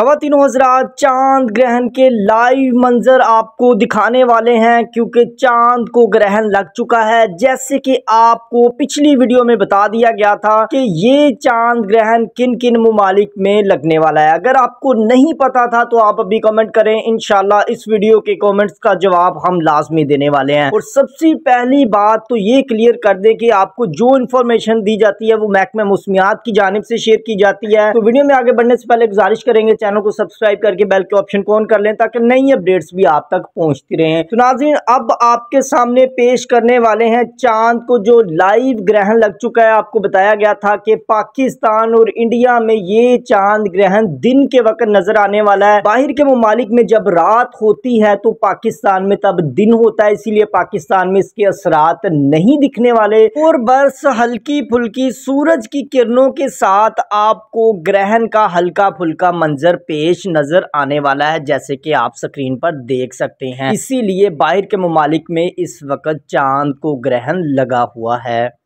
खातिन हजरा चांद ग्रहण के लाइव मंजर आपको दिखाने वाले हैं क्योंकि चांद को ग्रहण लग चुका है जैसे कि आपको पिछली वीडियो में बता दिया गया था कि ये चांद ग्रहण किन किन ममालिक में लगने वाला है अगर आपको नहीं पता था तो आप अभी कमेंट करें इनशाला इस वीडियो के कमेंट्स का जवाब हम लाजमी देने वाले हैं और सबसे पहली बात तो ये क्लियर कर दें कि आपको जो इन्फॉर्मेशन दी जाती है वो महकमे मौसमियात की जानब से शेयर की जाती है तो वीडियो में आगे बढ़ने से पहले गुजारिश करेंगे चैनल को सब्सक्राइब करके बेल के ऑप्शन को ऑन कर लें ताकि नई अपडेट्स भी आप तक पहुंचती रहें तो नाजीन अब आपके सामने पेश करने वाले हैं चांद को जो लाइव ग्रहण लग चुका है आपको बताया गया था कि पाकिस्तान और इंडिया में ये चांद ग्रहण दिन के वक्त नजर आने वाला है बाहर के ममालिक में जब रात होती है तो पाकिस्तान में तब दिन होता है इसीलिए पाकिस्तान में इसके असरात नहीं दिखने वाले और बस हल्की फुल्की सूरज की किरणों के साथ आपको ग्रहण का हल्का फुल्का मंजर पेश नजर आने वाला है जैसे कि आप स्क्रीन पर देख सकते हैं इसीलिए बाहर के ममालिक में इस वक्त चांद को ग्रहण लगा हुआ है